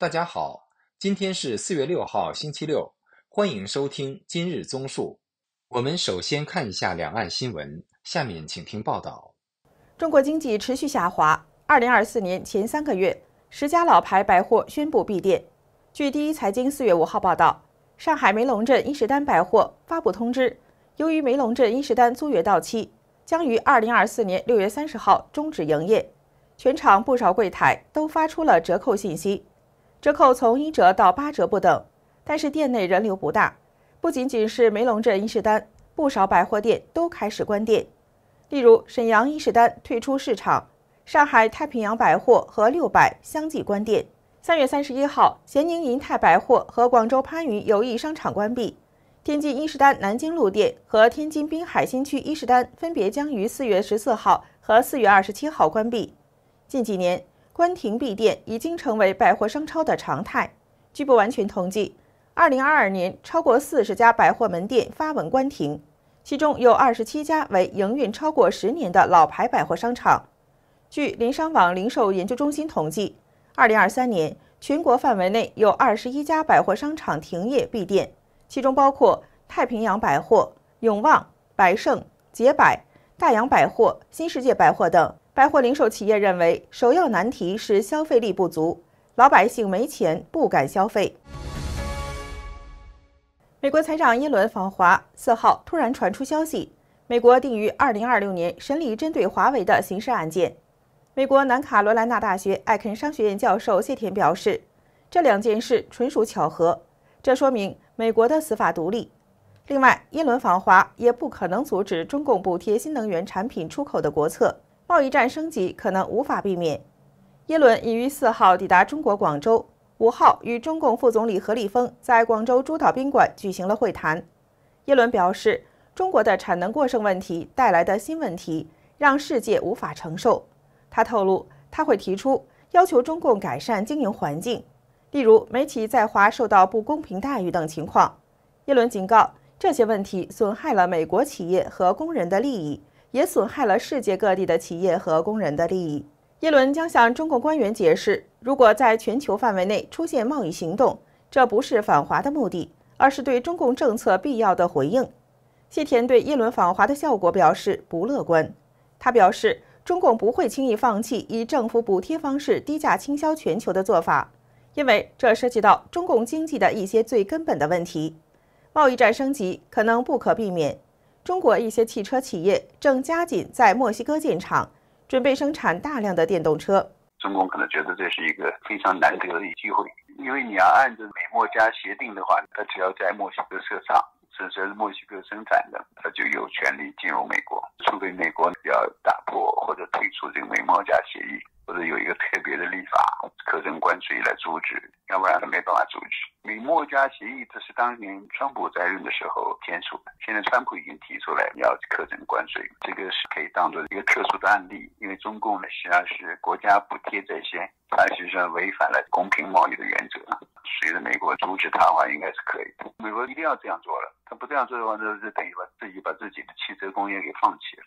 大家好，今天是四月六号，星期六，欢迎收听今日综述。我们首先看一下两岸新闻，下面请听报道。中国经济持续下滑，二零二四年前三个月，十家老牌百货宣布闭店。据第一财经四月五号报道，上海梅陇镇伊势丹百货发布通知，由于梅陇镇伊势丹租约到期，将于二零二四年六月三十号终止营业。全场不少柜台都发出了折扣信息。折扣从一折到八折不等，但是店内人流不大。不仅仅是梅陇镇伊势丹，不少百货店都开始关店。例如，沈阳伊势丹退出市场，上海太平洋百货和六百相继关店。三月三十一号，咸宁银泰百货和广州番禺友谊商场关闭。天津伊势丹南京路店和天津滨海新区伊势丹分别将于四月十四号和四月二十七号关闭。近几年。关停闭店已经成为百货商超的常态。据不完全统计，2022年超过40家百货门店发文关停，其中有27家为营运超过十年的老牌百货商场。据林商网零售研究中心统计，2023年全国范围内有21家百货商场停业闭店，其中包括太平洋百货、永旺、百盛、捷百、大洋百货、新世界百货等。百货零售企业认为，首要难题是消费力不足，老百姓没钱不敢消费。美国财长耶伦访华四号突然传出消息，美国定于二零二六年审理针对华为的刑事案件。美国南卡罗来纳大学艾肯商学院教授谢田表示，这两件事纯属巧合，这说明美国的司法独立。另外，耶伦访华也不可能阻止中共补贴新能源产品出口的国策。贸易战升级可能无法避免。耶伦已于四号抵达中国广州，五号与中共副总理何立峰在广州珠岛宾馆举行了会谈。耶伦表示，中国的产能过剩问题带来的新问题让世界无法承受。他透露，他会提出要求中共改善经营环境，例如美企在华受到不公平待遇等情况。耶伦警告，这些问题损害了美国企业和工人的利益。也损害了世界各地的企业和工人的利益。耶伦将向中共官员解释，如果在全球范围内出现贸易行动，这不是反华的目的，而是对中共政策必要的回应。谢田对耶伦访华的效果表示不乐观。他表示，中共不会轻易放弃以政府补贴方式低价倾销全球的做法，因为这涉及到中共经济的一些最根本的问题。贸易战升级可能不可避免。中国一些汽车企业正加紧在墨西哥建厂，准备生产大量的电动车。中国可能觉得这是一个非常难得的机会，因为你要按照美墨加协定的话，它只要在墨西哥设厂，只要是墨西哥生产的，它就有权利进入美国。除非美国要打破或者退出这个美墨加协议，或者有一个特别的立法，课征关税来阻止，要不然它没办法阻止。美墨加协议这是当年川普在任的时候签署的，现在川普已经提出来要课征关税，这个是可以当做一个特殊的案例，因为中共呢实际上是国家补贴在先，它实际上违反了公平贸易的原则。随着美国阻止它的话，应该是可以的。美国一定要这样做了，他不这样做的话，那就等于把自己把自己的汽车工业给放弃了。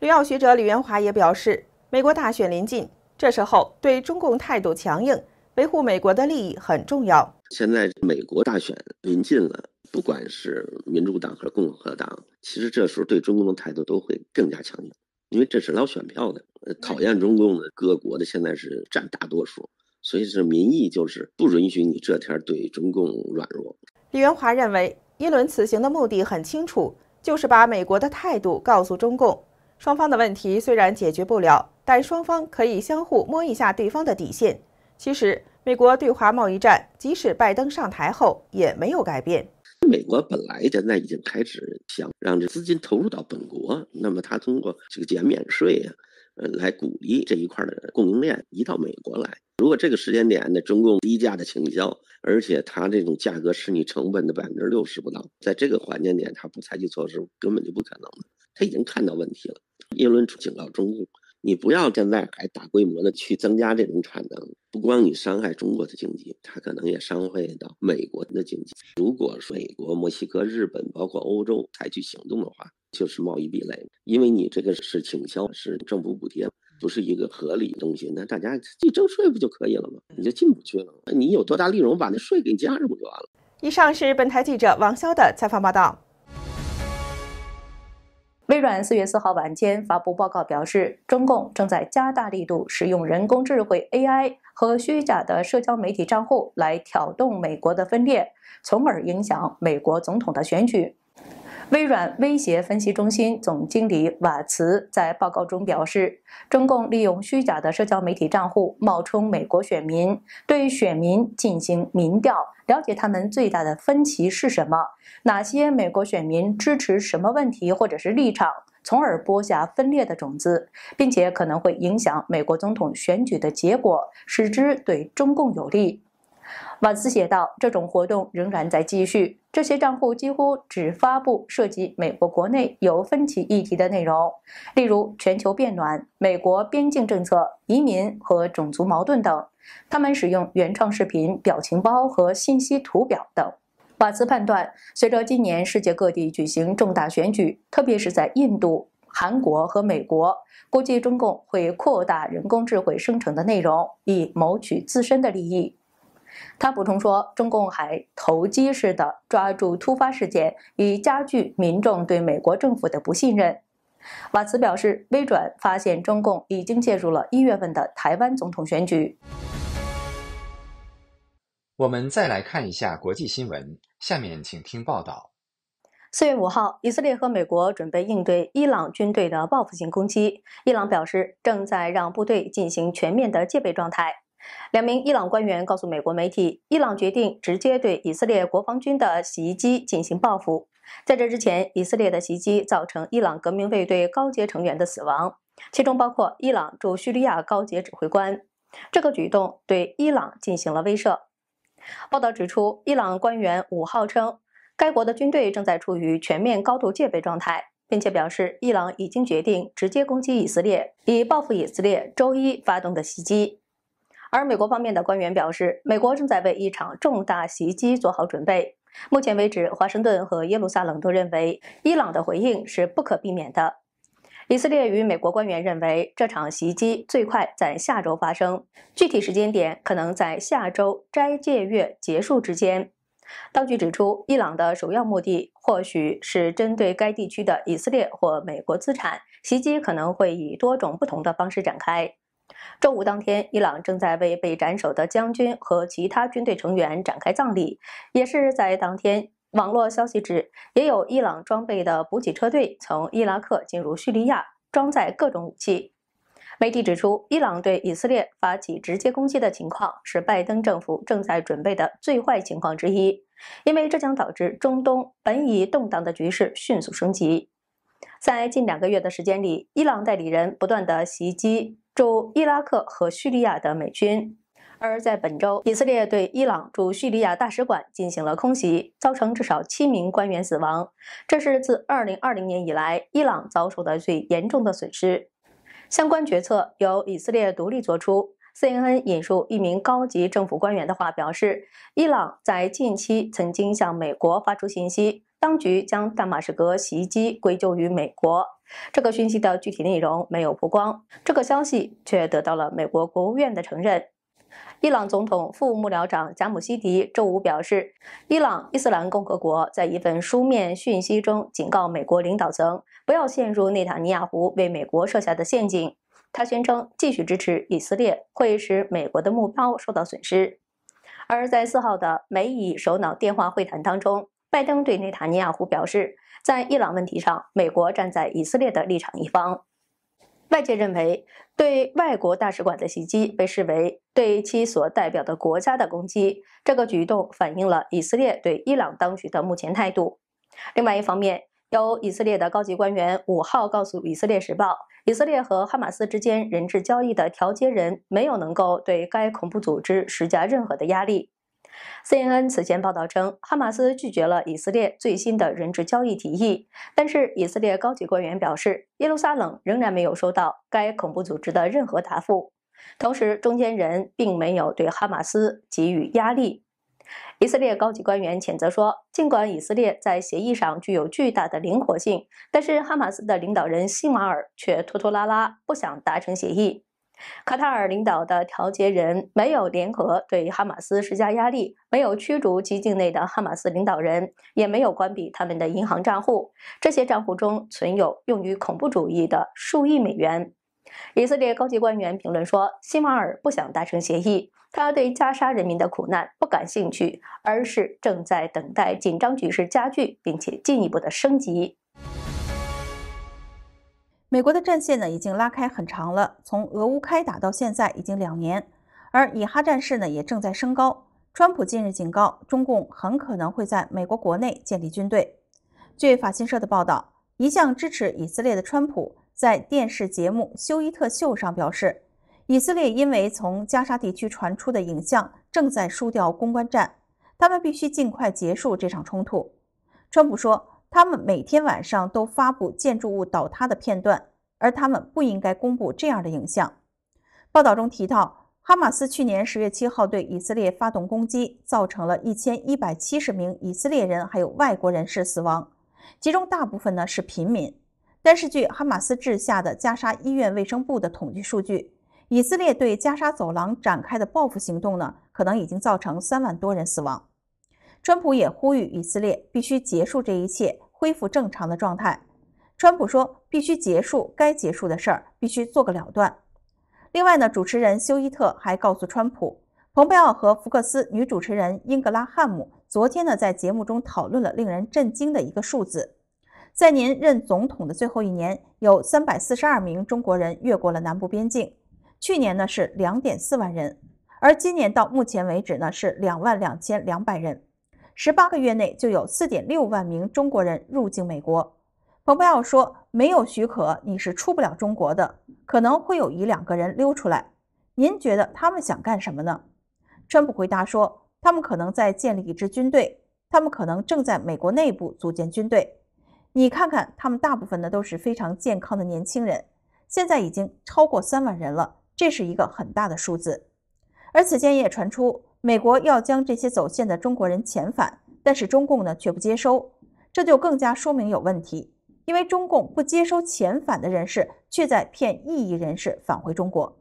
旅澳学者李元华也表示，美国大选临近，这时候对中共态度强硬。维护美国的利益很重要。现在美国大选临近了，不管是民主党和共和党，其实这时候对中共的态度都会更加强硬，因为这是捞选票的，考验中共的各国的现在是占大多数，所以是民意就是不允许你这天对中共软弱。李元华认为，耶伦此行的目的很清楚，就是把美国的态度告诉中共。双方的问题虽然解决不了，但双方可以相互摸一下对方的底线。其实，美国对华贸易战即使拜登上台后也没有改变。美国本来现在已经开始想让这资金投入到本国，那么他通过这个减免税呀，呃，来鼓励这一块的供应链移到美国来。如果这个时间点的中共低价的倾销，而且他这种价格是你成本的百分之六十不到，在这个环节点他不采取措施根本就不可能。他已经看到问题了，耶伦警告中共。你不要跟外海大规模的去增加这种产能，不光你伤害中国的经济，它可能也伤害到美国的经济。如果美国、墨西哥、日本包括欧洲采取行动的话，就是贸易壁垒，因为你这个是倾销，是政府补贴，不是一个合理的东西。那大家去征税不就可以了吗？你就进不去了，你有多大利润，我把那税给你加上不就完了？以上是本台记者王潇的采访报道。微软四月四号晚间发布报告，表示中共正在加大力度使用人工智慧 AI 和虚假的社交媒体账户来挑动美国的分裂，从而影响美国总统的选举。微软威胁分析中心总经理瓦茨在报告中表示，中共利用虚假的社交媒体账户冒充美国选民，对选民进行民调，了解他们最大的分歧是什么，哪些美国选民支持什么问题或者是立场，从而播下分裂的种子，并且可能会影响美国总统选举的结果，使之对中共有利。瓦茨写道：“这种活动仍然在继续。”这些账户几乎只发布涉及美国国内有分歧议题的内容，例如全球变暖、美国边境政策、移民和种族矛盾等。他们使用原创视频、表情包和信息图表等。瓦茨判断，随着今年世界各地举行重大选举，特别是在印度、韩国和美国，估计中共会扩大人工智慧生成的内容，以谋取自身的利益。他补充说，中共还投机式的抓住突发事件，以加剧民众对美国政府的不信任。瓦茨表示，微转发现中共已经介入了一月份的台湾总统选举。我们再来看一下国际新闻，下面请听报道。四月五号，以色列和美国准备应对伊朗军队的报复性攻击。伊朗表示，正在让部队进行全面的戒备状态。两名伊朗官员告诉美国媒体，伊朗决定直接对以色列国防军的袭击进行报复。在这之前，以色列的袭击造成伊朗革命卫队高阶成员的死亡，其中包括伊朗驻叙利亚高阶指挥官。这个举动对伊朗进行了威慑。报道指出，伊朗官员五号称，该国的军队正在处于全面高度戒备状态，并且表示伊朗已经决定直接攻击以色列，以报复以色列周一发动的袭击。而美国方面的官员表示，美国正在为一场重大袭击做好准备。目前为止，华盛顿和耶路撒冷都认为伊朗的回应是不可避免的。以色列与美国官员认为，这场袭击最快在下周发生，具体时间点可能在下周斋戒月结束之间。当局指出，伊朗的首要目的或许是针对该地区的以色列或美国资产，袭击可能会以多种不同的方式展开。周五当天，伊朗正在为被斩首的将军和其他军队成员展开葬礼。也是在当天，网络消息指也有伊朗装备的补给车队从伊拉克进入叙利亚，装载各种武器。媒体指出，伊朗对以色列发起直接攻击的情况是拜登政府正在准备的最坏情况之一，因为这将导致中东本已动荡的局势迅速升级。在近两个月的时间里，伊朗代理人不断的袭击驻伊拉克和叙利亚的美军。而在本周，以色列对伊朗驻叙利亚大使馆进行了空袭，造成至少七名官员死亡，这是自2020年以来伊朗遭受的最严重的损失。相关决策由以色列独立作出。CNN 引述一名高级政府官员的话表示，伊朗在近期曾经向美国发出信息。当局将大马士革袭击归咎于美国，这个讯息的具体内容没有曝光。这个消息却得到了美国国务院的承认。伊朗总统副幕僚长贾姆希迪周五表示，伊朗伊斯兰共和国在一份书面讯息中警告美国领导层不要陷入内塔尼亚胡为美国设下的陷阱。他宣称，继续支持以色列会使美国的目标受到损失。而在四号的美以首脑电话会谈当中。拜登对内塔尼亚胡表示，在伊朗问题上，美国站在以色列的立场一方。外界认为，对外国大使馆的袭击被视为对其所代表的国家的攻击。这个举动反映了以色列对伊朗当局的目前态度。另外一方面，有以色列的高级官员五号告诉《以色列时报》，以色列和哈马斯之间人质交易的调解人没有能够对该恐怖组织施加任何的压力。CNN 此前报道称，哈马斯拒绝了以色列最新的人质交易提议，但是以色列高级官员表示，耶路撒冷仍然没有收到该恐怖组织的任何答复。同时，中间人并没有对哈马斯给予压力。以色列高级官员谴责说，尽管以色列在协议上具有巨大的灵活性，但是哈马斯的领导人希马尔却拖拖拉拉，不想达成协议。卡塔尔领导的调解人没有联合对哈马斯施加压力，没有驱逐其境内的哈马斯领导人，也没有关闭他们的银行账户。这些账户中存有用于恐怖主义的数亿美元。以色列高级官员评论说：“西马尔不想达成协议，他对加沙人民的苦难不感兴趣，而是正在等待紧张局势加剧，并且进一步的升级。”美国的战线呢已经拉开很长了，从俄乌开打到现在已经两年，而以哈战事呢也正在升高。川普近日警告，中共很可能会在美国国内建立军队。据法新社的报道，一向支持以色列的川普在电视节目《休伊特秀》上表示，以色列因为从加沙地区传出的影像正在输掉公关战，他们必须尽快结束这场冲突。川普说。他们每天晚上都发布建筑物倒塌的片段，而他们不应该公布这样的影像。报道中提到，哈马斯去年十月七号对以色列发动攻击，造成了一千一百七十名以色列人还有外国人士死亡，其中大部分呢是平民。但是，据哈马斯治下的加沙医院卫生部的统计数据，以色列对加沙走廊展开的报复行动呢，可能已经造成三万多人死亡。川普也呼吁以色列必须结束这一切，恢复正常的状态。川普说：“必须结束该结束的事儿，必须做个了断。”另外呢，主持人休伊特还告诉川普，蓬佩奥和福克斯女主持人英格拉汉姆昨天呢，在节目中讨论了令人震惊的一个数字：在您任总统的最后一年，有三百四十二名中国人越过了南部边境；去年呢是两点四万人，而今年到目前为止呢是两万两千两百人。十八个月内就有四点六万名中国人入境美国，蓬佩奥说：“没有许可你是出不了中国的，可能会有一两个人溜出来。”您觉得他们想干什么呢？川普回答说：“他们可能在建立一支军队，他们可能正在美国内部组建军队。你看看，他们大部分呢都是非常健康的年轻人，现在已经超过三万人了，这是一个很大的数字。”而此前也传出。美国要将这些走线的中国人遣返，但是中共呢却不接收，这就更加说明有问题。因为中共不接收遣返的人士，却在骗异议人士返回中国。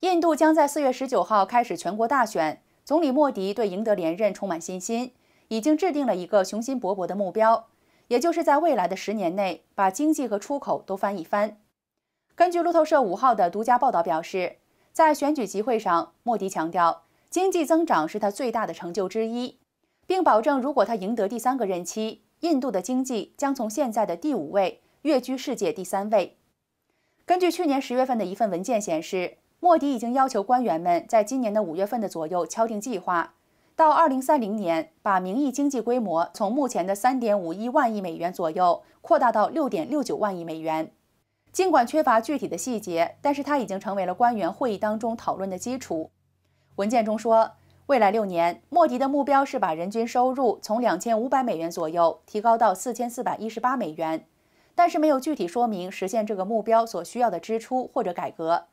印度将在四月十九号开始全国大选，总理莫迪对赢得连任充满信心，已经制定了一个雄心勃勃的目标，也就是在未来的十年内把经济和出口都翻一番。根据路透社五号的独家报道表示。在选举集会上，莫迪强调经济增长是他最大的成就之一，并保证如果他赢得第三个任期，印度的经济将从现在的第五位跃居世界第三位。根据去年十月份的一份文件显示，莫迪已经要求官员们在今年的五月份的左右敲定计划，到二零三零年把名义经济规模从目前的三点五一万亿美元左右扩大到六点六九万亿美元。尽管缺乏具体的细节，但是它已经成为了官员会议当中讨论的基础。文件中说，未来六年，莫迪的目标是把人均收入从两千五百美元左右提高到四千四百一十八美元，但是没有具体说明实现这个目标所需要的支出或者改革。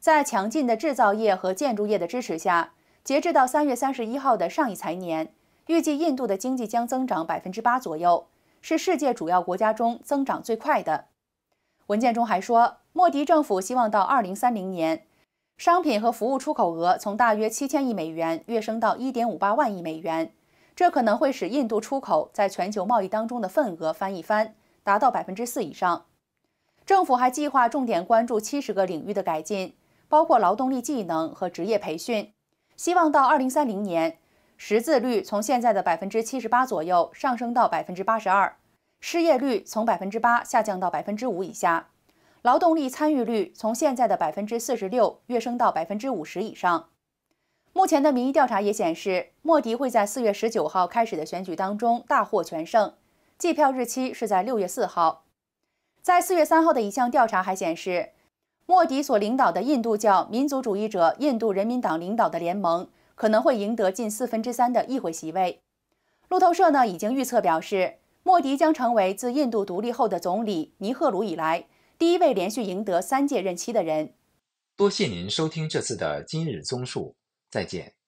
在强劲的制造业和建筑业的支持下，截至到三月三十一号的上一财年，预计印度的经济将增长百分之八左右，是世界主要国家中增长最快的。文件中还说，莫迪政府希望到二零三零年，商品和服务出口额从大约七千亿美元跃升到一点五八万亿美元，这可能会使印度出口在全球贸易当中的份额翻一番，达到百分之四以上。政府还计划重点关注七十个领域的改进，包括劳动力技能和职业培训，希望到二零三零年，识字率从现在的百分之七十八左右上升到百分之八十二。失业率从百分之八下降到百分之五以下，劳动力参与率从现在的百分之四十六跃升到百分之五十以上。目前的民意调查也显示，莫迪会在四月十九号开始的选举当中大获全胜。计票日期是在六月四号。在四月三号的一项调查还显示，莫迪所领导的印度教民族主义者印度人民党领导的联盟可能会赢得近四分之三的议会席位。路透社呢已经预测表示。莫迪将成为自印度独立后的总理尼赫鲁以来第一位连续赢得三届任期的人。多谢您收听这次的今日综述，再见。